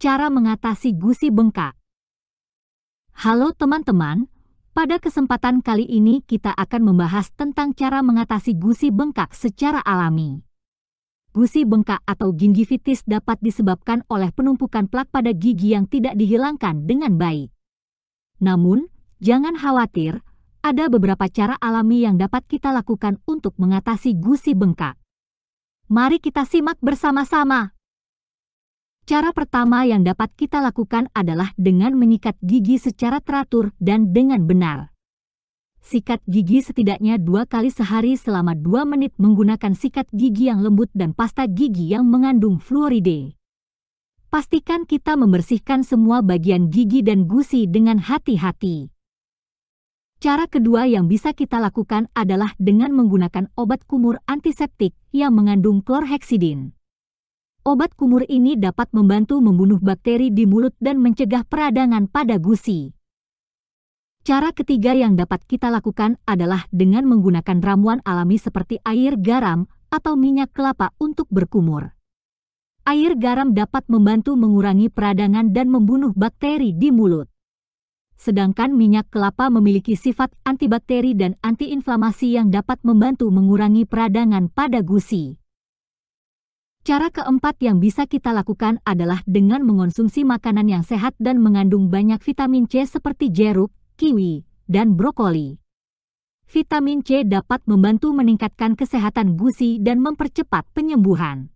Cara mengatasi gusi bengkak. Halo teman-teman, pada kesempatan kali ini kita akan membahas tentang cara mengatasi gusi bengkak secara alami. Gusi bengkak atau gingivitis dapat disebabkan oleh penumpukan plak pada gigi yang tidak dihilangkan dengan baik. Namun, jangan khawatir, ada beberapa cara alami yang dapat kita lakukan untuk mengatasi gusi bengkak. Mari kita simak bersama-sama. Cara pertama yang dapat kita lakukan adalah dengan menyikat gigi secara teratur dan dengan benar. Sikat gigi setidaknya dua kali sehari selama dua menit menggunakan sikat gigi yang lembut dan pasta gigi yang mengandung fluoride. Pastikan kita membersihkan semua bagian gigi dan gusi dengan hati-hati. Cara kedua yang bisa kita lakukan adalah dengan menggunakan obat kumur antiseptik yang mengandung klorheksidin. Obat kumur ini dapat membantu membunuh bakteri di mulut dan mencegah peradangan pada gusi. Cara ketiga yang dapat kita lakukan adalah dengan menggunakan ramuan alami seperti air garam atau minyak kelapa untuk berkumur. Air garam dapat membantu mengurangi peradangan dan membunuh bakteri di mulut. Sedangkan minyak kelapa memiliki sifat antibakteri dan antiinflamasi yang dapat membantu mengurangi peradangan pada gusi. Cara keempat yang bisa kita lakukan adalah dengan mengonsumsi makanan yang sehat dan mengandung banyak vitamin C seperti jeruk, kiwi, dan brokoli. Vitamin C dapat membantu meningkatkan kesehatan gusi dan mempercepat penyembuhan.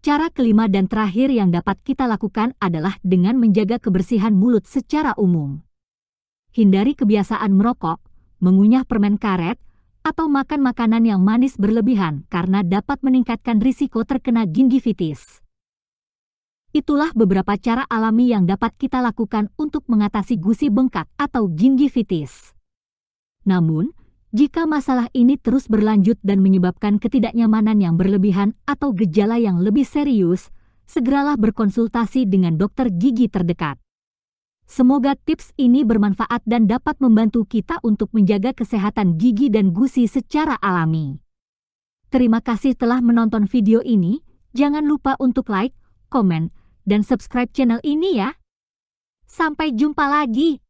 Cara kelima dan terakhir yang dapat kita lakukan adalah dengan menjaga kebersihan mulut secara umum. Hindari kebiasaan merokok, mengunyah permen karet, atau makan makanan yang manis berlebihan karena dapat meningkatkan risiko terkena gingivitis. Itulah beberapa cara alami yang dapat kita lakukan untuk mengatasi gusi bengkak atau gingivitis. Namun, jika masalah ini terus berlanjut dan menyebabkan ketidaknyamanan yang berlebihan atau gejala yang lebih serius, segeralah berkonsultasi dengan dokter gigi terdekat. Semoga tips ini bermanfaat dan dapat membantu kita untuk menjaga kesehatan gigi dan gusi secara alami. Terima kasih telah menonton video ini. Jangan lupa untuk like, komen, dan subscribe channel ini ya. Sampai jumpa lagi.